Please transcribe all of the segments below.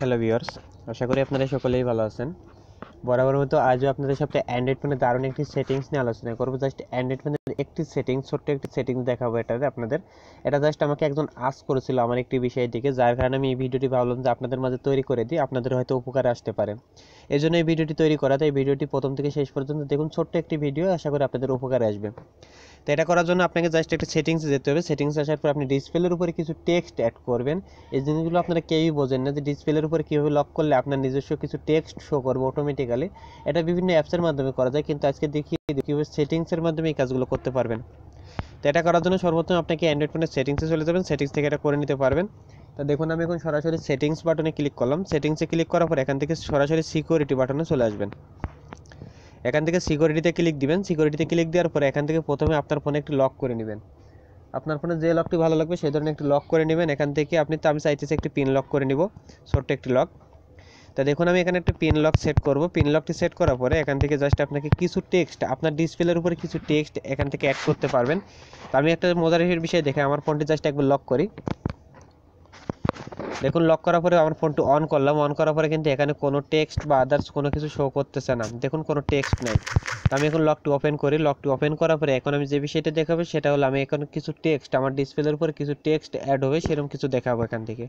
hello viewers আশা করি আপনারা সকলেই ভালো আছেন বরাবর মতো আজও আপনাদের সাথে অ্যান্ড্রয়েড ফোনে দারুণ একটি সেটিংস নিয়ে আলোচনা করবো জাস্ট অ্যান্ড্রয়েড ফোনের একটি সেটিংস ছোট্ট একটি সেটিংস দেখাবো এটাতে আপনাদের এটা জাস্ট আমাকে একজন আস করেছিল আমার একটি বিষয়ের দিকে যার কারণে আমি এই ভিডিওটি ভাবলাম যে আপনাদের মাঝে তৈরি করে দিই আপনাদের হয়তো উপকারে আসতে পারে এই জন্য এই ভিডিওটি তৈরি করা তাই ভিডিওটি প্রথম থেকে শেষ পর্যন্ত দেখুন ছোট্ট একটি ভিডিও আশা করি আপনাদের উপকারে আসবে তো এটা করার জন্য আপনাকে জাস্ট একটা সেটিংসে যেতে হবে সেটিংস আসার পর আপনি ডিসপ্লের উপরে কিছু টেক্সট অ্যাড করবেন এই জিনিসগুলো আপনারা কেউই বোঝেন না যে ডিসপ্লের উপরে কীভাবে লক করলে আপনার নিজস্ব কিছু টেক্সট শো করবে অটোমেটিক্যালি এটা বিভিন্ন অ্যাপসের মাধ্যমে করা যায় কিন্তু আজকে দেখিয়ে কীভাবে সেটিংসের মাধ্যমে এই কাজগুলো করতে পারবেন তো এটা করার জন্য সর্বপ্রথম আপনাকে অ্যান্ড্রয়েড ফোনের সেটিংসে চলে যাবেন সেটিংস থেকে এটা করে নিতে পারবেন তো দেখুন আমি এখন সরাসরি সেটিংস বাটনে ক্লিক করলাম সেটিংসে ক্লিক করার পর এখান থেকে সরাসরি সিকিউরিটি বাটনে চলে আসবেন এখান থেকে সিকিউরিটিতে ক্লিক দিবেন সিকিউরিটিতে ক্লিক দেওয়ার পরে এখান থেকে প্রথমে আপনার ফোনে একটি লক করে নেবেন আপনার ফোনে যে লকটি ভালো লাগবে সেই ধরনের একটি লক করে নেবেন এখান থেকে আপনি তো আমি চাইতেছি একটি পিন লক করে নিব ছোট্ট একটি লক তা দেখুন আমি এখানে একটা পিন লক সেট করব পিন লকটি সেট করার পরে এখান থেকে জাস্ট আপনাকে কিছু টেক্সট আপনার ডিসপ্লের উপরে কিছু টেক্সট এখান থেকে অ্যাড করতে পারবেন তা আমি একটা মজার বিষয় দেখে আমার ফোনটি জাস্ট একবার লক করি দেখুন লক করার পরে আমার ফোনটি অন করলাম অন করার পরে কিন্তু এখানে কোনো টেক্সট বা আদার্স কোনো কিছু শো করতেছে না দেখুন কোনো টেক্সট নাই তো আমি এখন লকটি ওপেন করি লকটি ওপেন করার পরে এখন আমি যে বিষয়টা দেখাবো সেটা হলো আমি এখন কিছু টেক্সট আমার ডিসপ্লের উপর কিছু টেক্সট অ্যাড হবে সেরকম কিছু দেখাবো এখান থেকে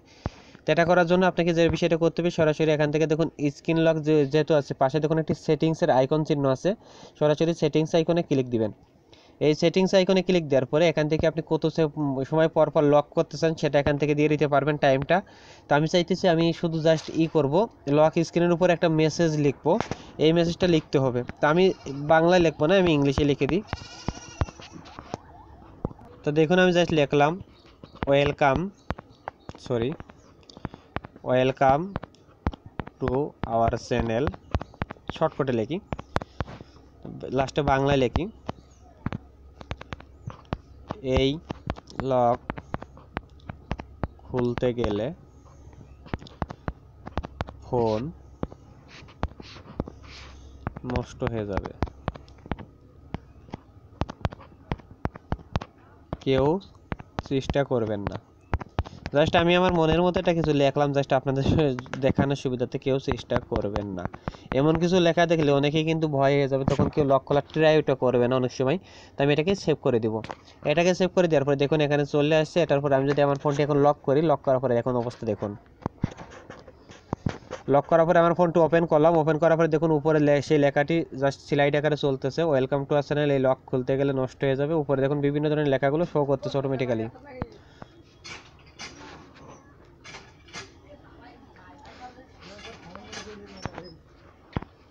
তো এটা করার জন্য আপনাকে যে বিষয়টা করতে হবে সরাসরি এখান থেকে দেখুন স্ক্রিন লক যেহেতু আছে পাশে দেখুন একটি সেটিংসের আইকন চিহ্ন আছে সরাসরি সেটিংস আইকনে ক্লিক দিবেন এই সেটিংস আইকনে ক্লিক দেওয়ার পরে এখান থেকে আপনি কত সময় পর পর লক করতে চান সেটা এখান থেকে দিয়ে দিতে পারবেন টাইমটা তো আমি চাইতেছি আমি শুধু জাস্ট ই করব লক স্ক্রিনের উপর একটা মেসেজ লিখবো এই মেসেজটা লিখতে হবে তো আমি বাংলায় লিখবো না আমি ইংলিশে লিখে দিই তো দেখুন আমি জাস্ট লিখলাম welcome sorry welcome to our channel শর্টকাটে লেখি লাস্টে বাংলায় লেখি এই লক খুলতে গেলে ফোন নষ্ট হয়ে যাবে কেউ চেষ্টা করবেন না জাস্ট আমি আমার মনের মতো এটা কিছু লেখলাম জাস্ট আপনাদের দেখানোর সুবিধাতে কেউ চেষ্টা করবেন না এমন কিছু লেখা দেখলে অনেকেই কিন্তু ভয় হয়ে যাবে তখন কেউ লক করার ট্রাই ওটা করবে না অনেক সময় তো আমি এটাকে সেভ করে দেবো এটাকে সেভ করে দেওয়ার পরে দেখুন এখানে চলে আসছে এটার পরে আমি যদি আমার ফোনটি এখন লক করি লক করার পরে এখন অবস্থা দেখুন লক করার পরে আমার ফোনটি ওপেন করলাম ওপেন করার পরে দেখুন উপরে সেই লেখাটি জাস্ট স্লাইড আকারে চলতেছে ওয়েলকাম টু আসানেল এই লক খুলতে গেলে নষ্ট হয়ে যাবে উপরে দেখুন বিভিন্ন ধরনের লেখাগুলো শো করতেছে অটোমেটিক্যালি